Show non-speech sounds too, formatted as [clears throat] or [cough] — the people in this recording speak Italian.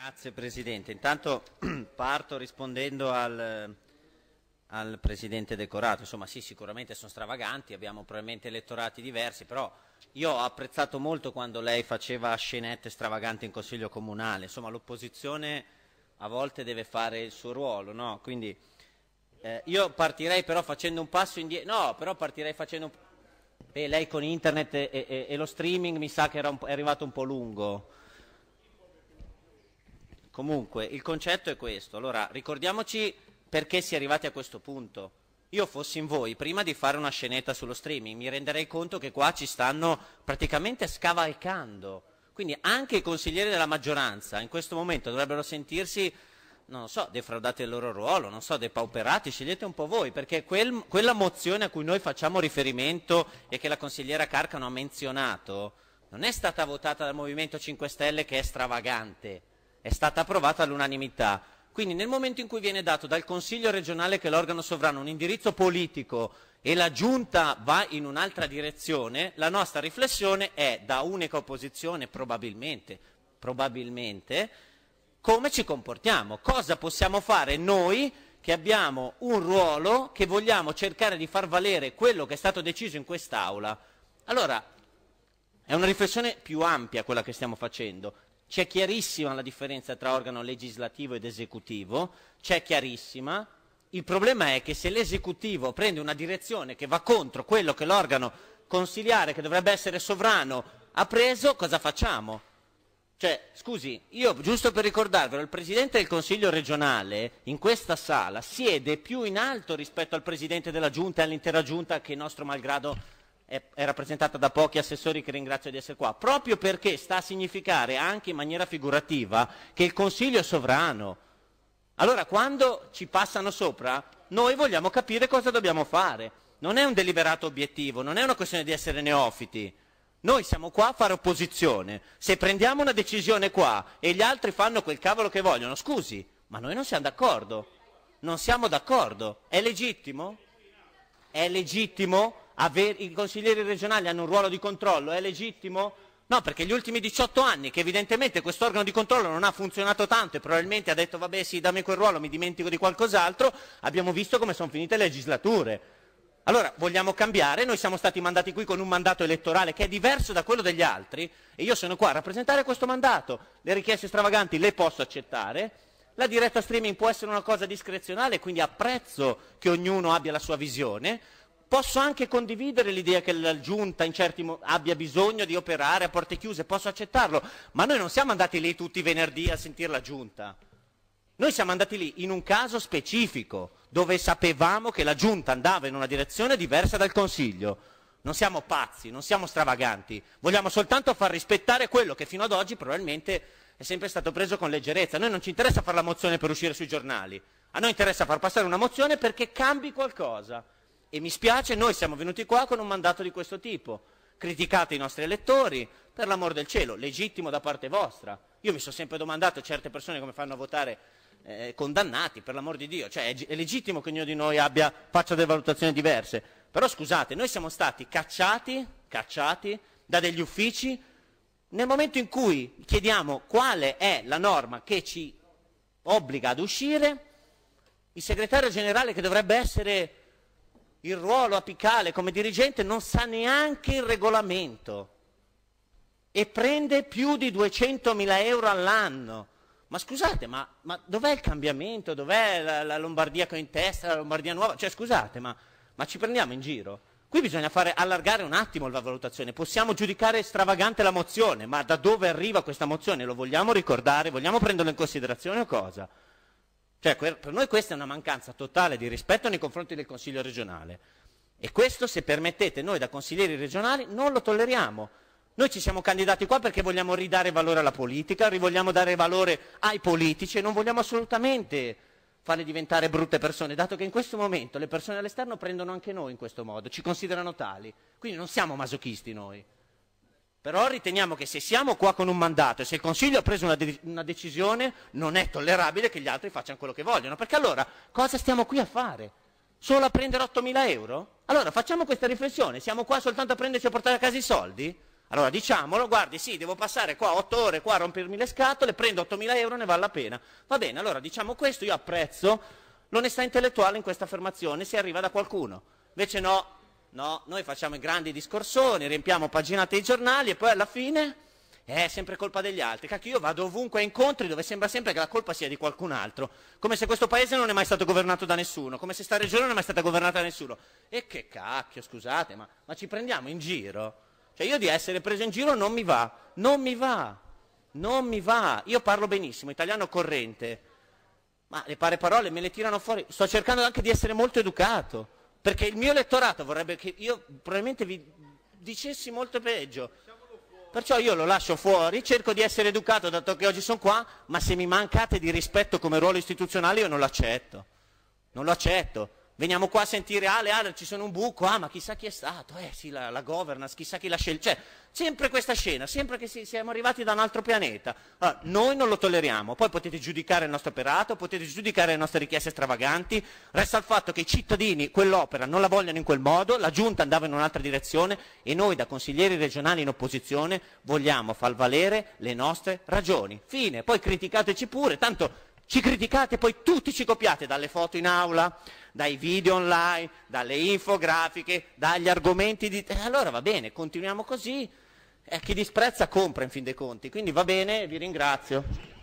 Grazie Presidente. Intanto [clears throat] parto rispondendo al, al Presidente Decorato. Insomma sì, sicuramente sono stravaganti, abbiamo probabilmente elettorati diversi, però io ho apprezzato molto quando lei faceva scenette stravaganti in Consiglio Comunale. Insomma l'opposizione a volte deve fare il suo ruolo, no? Quindi eh, io partirei però facendo un passo indietro. No, però partirei facendo un... Beh, lei con internet e, e, e lo streaming mi sa che era un... è arrivato un po' lungo. Comunque, il concetto è questo. Allora, ricordiamoci perché si è arrivati a questo punto. Io fossi in voi, prima di fare una scenetta sullo streaming, mi renderei conto che qua ci stanno praticamente scavalcando. Quindi anche i consiglieri della maggioranza in questo momento dovrebbero sentirsi, non so, defraudati del loro ruolo, non so, depauperati, scegliete un po' voi, perché quel, quella mozione a cui noi facciamo riferimento e che la consigliera Carcano ha menzionato, non è stata votata dal Movimento 5 Stelle che è stravagante, è stata approvata all'unanimità. Quindi nel momento in cui viene dato dal Consiglio regionale, che è l'organo sovrano, un indirizzo politico e la Giunta va in un'altra direzione, la nostra riflessione è da unica opposizione, probabilmente, probabilmente, come ci comportiamo, cosa possiamo fare noi che abbiamo un ruolo, che vogliamo cercare di far valere quello che è stato deciso in quest'Aula. Allora, è una riflessione più ampia quella che stiamo facendo. C'è chiarissima la differenza tra organo legislativo ed esecutivo, c'è chiarissima. Il problema è che se l'esecutivo prende una direzione che va contro quello che l'organo consiliare, che dovrebbe essere sovrano, ha preso, cosa facciamo? Cioè, scusi, io giusto per ricordarvelo, il Presidente del Consiglio regionale in questa sala siede più in alto rispetto al Presidente della Giunta e all'intera Giunta che nostro malgrado è, è rappresentata da pochi assessori che ringrazio di essere qua, proprio perché sta a significare anche in maniera figurativa che il Consiglio è sovrano. Allora quando ci passano sopra, noi vogliamo capire cosa dobbiamo fare. Non è un deliberato obiettivo, non è una questione di essere neofiti. Noi siamo qua a fare opposizione. Se prendiamo una decisione qua e gli altri fanno quel cavolo che vogliono, scusi, ma noi non siamo d'accordo. Non siamo d'accordo. È legittimo? È legittimo aver, i consiglieri regionali hanno un ruolo di controllo, è legittimo? No, perché gli ultimi 18 anni, che evidentemente questo organo di controllo non ha funzionato tanto e probabilmente ha detto vabbè sì, dammi quel ruolo, mi dimentico di qualcos'altro, abbiamo visto come sono finite le legislature. Allora, vogliamo cambiare, noi siamo stati mandati qui con un mandato elettorale che è diverso da quello degli altri e io sono qua a rappresentare questo mandato. Le richieste stravaganti le posso accettare, la diretta streaming può essere una cosa discrezionale, quindi apprezzo che ognuno abbia la sua visione, Posso anche condividere l'idea che la giunta mo- abbia bisogno di operare a porte chiuse, posso accettarlo, ma noi non siamo andati lì tutti i venerdì a sentire la giunta. Noi siamo andati lì in un caso specifico, dove sapevamo che la giunta andava in una direzione diversa dal Consiglio. Non siamo pazzi, non siamo stravaganti, vogliamo soltanto far rispettare quello che fino ad oggi probabilmente è sempre stato preso con leggerezza. A noi non ci interessa fare la mozione per uscire sui giornali, a noi interessa far passare una mozione perché cambi qualcosa. E mi spiace, noi siamo venuti qua con un mandato di questo tipo. Criticate i nostri elettori, per l'amor del cielo, legittimo da parte vostra. Io mi sono sempre domandato a certe persone come fanno a votare eh, condannati, per l'amor di Dio. Cioè, è, è legittimo che ognuno di noi abbia, faccia delle valutazioni diverse. Però scusate, noi siamo stati cacciati, cacciati da degli uffici nel momento in cui chiediamo quale è la norma che ci obbliga ad uscire, il segretario generale che dovrebbe essere il ruolo apicale come dirigente non sa neanche il regolamento e prende più di 200.000 euro all'anno. Ma scusate, ma, ma dov'è il cambiamento? Dov'è la, la, Lombardia che ho in testa, la Lombardia nuova? Cioè, scusate, ma, ma ci prendiamo in giro? Qui bisogna fare, allargare un attimo la valutazione. Possiamo giudicare stravagante la mozione, ma da dove arriva questa mozione? Lo vogliamo ricordare? Vogliamo prenderla in considerazione o cosa? Cioè, per noi questa è una mancanza totale di rispetto nei confronti del Consiglio regionale. E questo, se permettete, noi da consiglieri regionali non lo tolleriamo. Noi ci siamo candidati qua perché vogliamo ridare valore alla politica, rivogliamo dare valore ai politici e non vogliamo assolutamente farle diventare brutte persone, dato che in questo momento le persone all'esterno prendono anche noi in questo modo, ci considerano tali. Quindi non siamo masochisti noi. Però riteniamo che se siamo qua con un mandato e se il Consiglio ha preso una, de- una, decisione, non è tollerabile che gli altri facciano quello che vogliono. Perché allora cosa stiamo qui a fare? Solo a prendere 8.000 euro? Allora facciamo questa riflessione, siamo qua soltanto a prenderci e portare a casa i soldi? Allora diciamolo, guardi, sì, devo passare qua 8 ore qua a rompermi le scatole, prendo 8.000 euro, ne vale la pena. Va bene, allora diciamo questo, io apprezzo l'onestà intellettuale in questa affermazione, se arriva da qualcuno. Invece no, No, noi facciamo i grandi discorsoni, riempiamo paginate di giornali e poi alla fine eh, è sempre colpa degli altri. Cacchio, io vado ovunque a incontri dove sembra sempre che la colpa sia di qualcun altro. Come se questo paese non è mai stato governato da nessuno, come se sta regione non è mai stata governata da nessuno. E che cacchio, scusate, ma, ma ci prendiamo in giro? Cioè io di essere preso in giro non mi va, non mi va, non mi va. Io parlo benissimo, italiano corrente, ma le pare parole me le tirano fuori. Sto cercando anche di essere molto educato perché il mio elettorato vorrebbe che io probabilmente vi dicessi molto peggio. Perciò io lo lascio fuori, cerco di essere educato dato che oggi sono qua, ma se mi mancate di rispetto come ruolo istituzionale io non lo accetto. Non lo accetto. Veniamo qua a sentire, Ale, ah, Ale, ci sono un buco, ah, ma chissà chi è stato, eh sì, la, la governance, chissà chi l'ha scelto. Cioè, sempre questa scena, sempre che si, siamo arrivati da un altro pianeta. Allora, ah, noi non lo tolleriamo, poi potete giudicare il nostro operato, potete giudicare le nostre richieste stravaganti, resta il fatto che i cittadini quell'opera non la vogliono in quel modo, la giunta andava in un'altra direzione e noi da consiglieri regionali in opposizione vogliamo far valere le nostre ragioni. Fine, poi criticateci pure, tanto ci criticate, poi tutti ci copiate dalle foto in aula, dai video online, dalle infografiche, dagli argomenti di... Eh, allora va bene, continuiamo così. Eh, chi disprezza compra in fin dei conti. Quindi va bene, vi ringrazio.